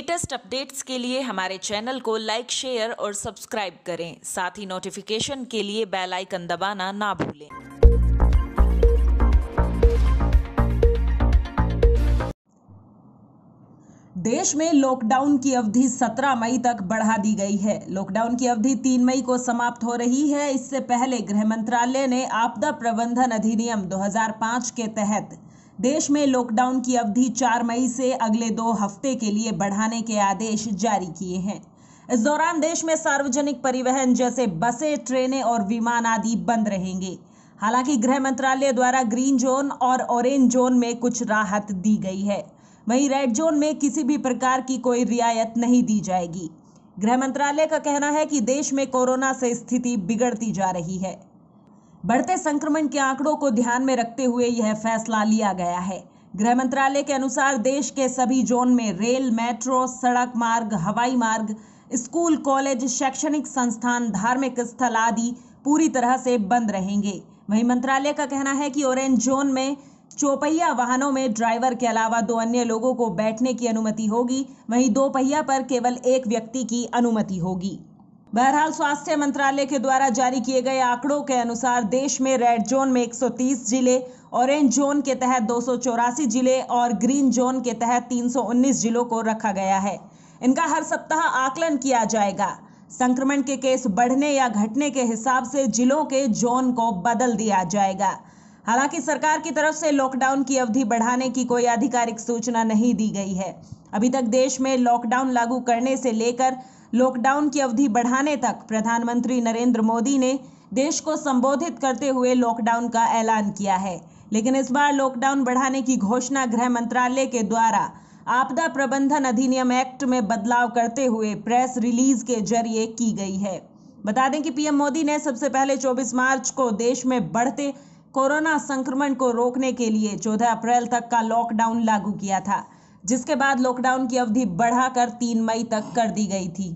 latest updates के लिए हमारे चैनल को लाइक शेयर और सब्सक्राइब करें साथ ही नोटिफिकेशन के लिए बेल आइकन दबाना ना भूलें देश में लॉकडाउन की अवधि 17 मई तक बढ़ा दी गई है लॉकडाउन की अवधि 3 मई को समाप्त हो रही है इससे पहले गृह मंत्रालय ने आपदा प्रबंधन अधिनियम 2005 के तहत देश में लॉकडाउन की अवधि 4 मई से अगले दो हफ्ते के लिए बढ़ाने के आदेश जारी किए हैं इस दौरान देश में सार्वजनिक परिवहन जैसे बसें ट्रेनें और विमान आदि बंद रहेंगे हालांकि गृह मंत्रालय द्वारा ग्रीन जोन और ऑरेंज जोन में कुछ राहत दी गई है वहीं रेड जोन में किसी भी प्रकार की कोई रियायत नहीं दी जाएगी गृह मंत्रालय का कहना है कि देश में कोरोना से स्थिति बिगड़ती जा रही है बढ़ते संक्रमण के आंकड़ों को ध्यान में रखते हुए यह फैसला लिया गया है गृह मंत्रालय के अनुसार देश के सभी जोन में रेल मेट्रो सड़क मार्ग हवाई मार्ग स्कूल कॉलेज शैक्षणिक संस्थान धार्मिक स्थल आदि पूरी तरह से बंद रहेंगे वहीं मंत्रालय का कहना है कि ऑरेंज जोन में चौपहिया वाहनों में ड्राइवर के अलावा दो अन्य लोगों को बैठने की अनुमति होगी वहीं दो पहिया पर केवल एक व्यक्ति की अनुमति होगी बहरहाल स्वास्थ्य मंत्रालय के द्वारा जारी किए गए आंकड़ों के अनुसार देश में रेड जोन में 130 जिले ऑरेंज जोन के तहत दो जिले और ग्रीन जोन के तहत 319 जिलों को रखा गया है इनका हर सप्ताह आकलन किया जाएगा संक्रमण के केस बढ़ने या घटने के हिसाब से जिलों के जोन को बदल दिया जाएगा हालांकि सरकार की तरफ से लॉकडाउन की अवधि बढ़ाने की कोई आधिकारिक सूचना नहीं दी गई है अभी तक देश में लॉकडाउन लागू करने से लेकर लॉकडाउन की अवधि बढ़ाने तक प्रधानमंत्री नरेंद्र मोदी ने देश को संबोधित करते हुए लॉकडाउन का ऐलान किया है लेकिन इस बार लॉकडाउन बढ़ाने की घोषणा गृह मंत्रालय के द्वारा आपदा प्रबंधन अधिनियम एक्ट में बदलाव करते हुए प्रेस रिलीज के जरिए की गई है बता दें कि पीएम मोदी ने सबसे पहले 24 मार्च को देश में बढ़ते कोरोना संक्रमण को रोकने के लिए 14 अप्रैल तक का लॉकडाउन लागू किया था जिसके बाद लॉकडाउन की अवधि बढ़ाकर तीन मई तक कर दी गई थी